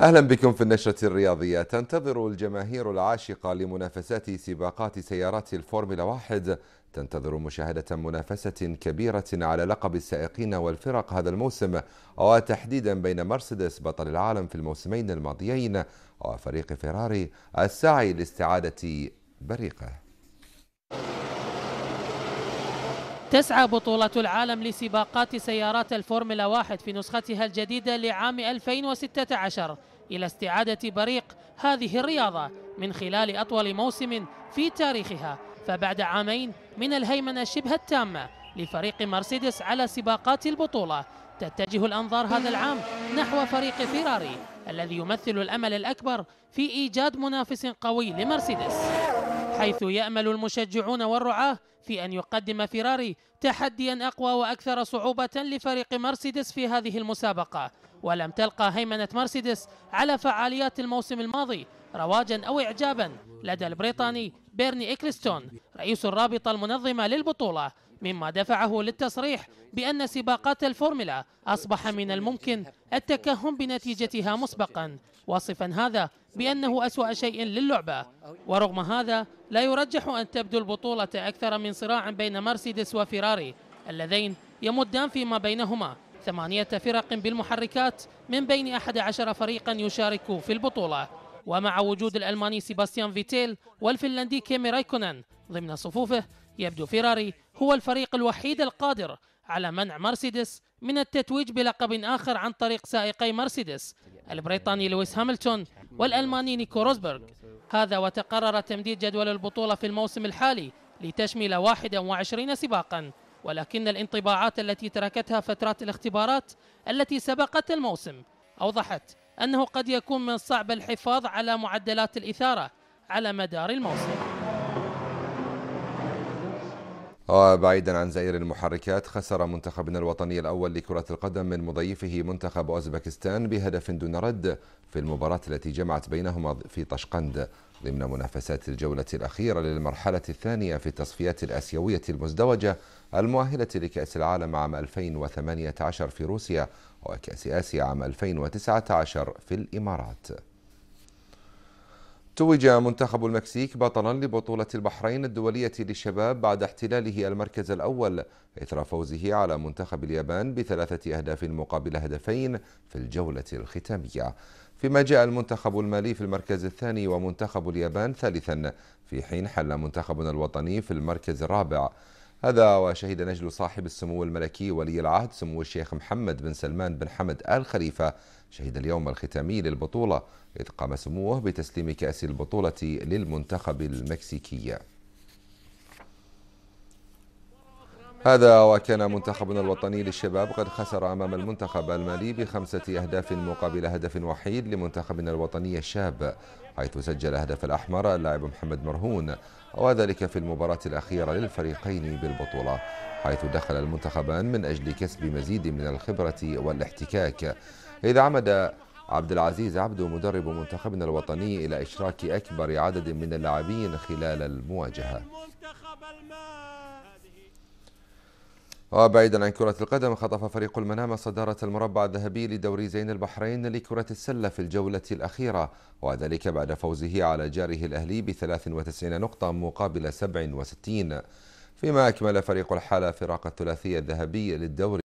اهلا بكم في النشره الرياضيه تنتظر الجماهير العاشقه لمنافسات سباقات سيارات الفورمولا واحد تنتظر مشاهده منافسه كبيره على لقب السائقين والفرق هذا الموسم وتحديدا بين مرسيدس بطل العالم في الموسمين الماضيين وفريق فيراري السعي لاستعاده بريقه تسعى بطولة العالم لسباقات سيارات الفورمولا واحد في نسختها الجديدة لعام 2016 إلى استعادة بريق هذه الرياضة من خلال أطول موسم في تاريخها فبعد عامين من الهيمنة شبه التامة لفريق مرسيدس على سباقات البطولة تتجه الأنظار هذا العام نحو فريق فيراري الذي يمثل الأمل الأكبر في إيجاد منافس قوي لمرسيدس حيث يأمل المشجعون والرعاة في أن يقدم فيراري تحديا أقوى وأكثر صعوبة لفريق مرسيدس في هذه المسابقة ولم تلقى هيمنة مرسيدس على فعاليات الموسم الماضي رواجا أو إعجابا لدى البريطاني بيرني إكلستون رئيس الرابطة المنظمة للبطولة مما دفعه للتصريح بأن سباقات الفورمولا أصبح من الممكن التكهن بنتيجتها مسبقا واصفا هذا بأنه أسوأ شيء للعبة ورغم هذا لا يرجح أن تبدو البطولة أكثر من صراع بين مرسيدس وفيراري اللذين يمدان فيما بينهما ثمانية فرق بالمحركات من بين أحد عشر فريقا يشارك في البطولة ومع وجود الألماني سيباستيان فيتيل والفنلندي كيمي رايكونن ضمن صفوفه يبدو فيراري هو الفريق الوحيد القادر على منع مرسيدس من التتويج بلقب آخر عن طريق سائقي مرسيدس البريطاني لويس هاملتون والألماني نيكو روزبرغ هذا وتقرر تمديد جدول البطولة في الموسم الحالي لتشمل 21 سباقا ولكن الانطباعات التي تركتها فترات الاختبارات التي سبقت الموسم أوضحت أنه قد يكون من الصعب الحفاظ على معدلات الإثارة على مدار الموسم وبعيدا عن زائر المحركات خسر منتخبنا الوطني الأول لكرة القدم من مضيفه منتخب أوزبكستان بهدف دون رد في المباراة التي جمعت بينهما في طشقند ضمن منافسات الجولة الأخيرة للمرحلة الثانية في التصفيات الآسيوية المزدوجة المؤهلة لكأس العالم عام 2018 في روسيا وكأس آسيا عام 2019 في الإمارات توج منتخب المكسيك بطلا لبطولة البحرين الدولية للشباب بعد احتلاله المركز الأول إثر فوزه على منتخب اليابان بثلاثة أهداف مقابل هدفين في الجولة الختامية فيما جاء المنتخب المالي في المركز الثاني ومنتخب اليابان ثالثا في حين حل منتخبنا الوطني في المركز الرابع هذا وشهد نجل صاحب السمو الملكي ولي العهد سمو الشيخ محمد بن سلمان بن حمد آل خليفة شهد اليوم الختامي للبطولة إذ قام سموه بتسليم كأس البطولة للمنتخب المكسيكي هذا وكان منتخبنا الوطني للشباب قد خسر أمام المنتخب المالي بخمسة أهداف مقابل هدف وحيد لمنتخبنا الوطني الشاب حيث سجل هدف الأحمر اللاعب محمد مرهون وذلك في المباراة الأخيرة للفريقين بالبطولة حيث دخل المنتخبان من أجل كسب مزيد من الخبرة والاحتكاك إذا عمد عبد العزيز عبدو مدرب منتخبنا الوطني إلى إشراك أكبر عدد من اللاعبين خلال المواجهة وبعيدا عن كرة القدم خطف فريق المنامة صدارة المربع الذهبي لدوري زين البحرين لكرة السلة في الجولة الأخيرة وذلك بعد فوزه على جاره الأهلي ب 93 نقطة مقابل 67 فيما أكمل فريق الحالة فراق الثلاثية الذهبي للدوري